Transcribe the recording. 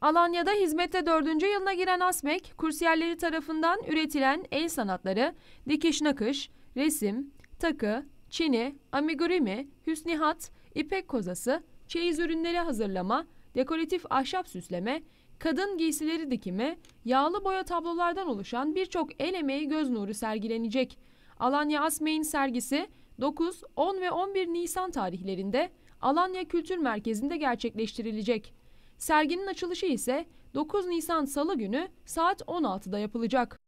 Alanya'da hizmette dördüncü yılına giren ASMEK, kursiyerleri tarafından üretilen el sanatları, dikiş nakış, resim, takı, çini, amigurumi, hüsnihat, ipek kozası, çeyiz ürünleri hazırlama, dekoratif ahşap süsleme, kadın giysileri dikimi, yağlı boya tablolardan oluşan birçok el emeği göz nuru sergilenecek. Alanya Asmek'in sergisi 9, 10 ve 11 Nisan tarihlerinde Alanya Kültür Merkezi'nde gerçekleştirilecek. Serginin açılışı ise 9 Nisan Salı günü saat 16'da yapılacak.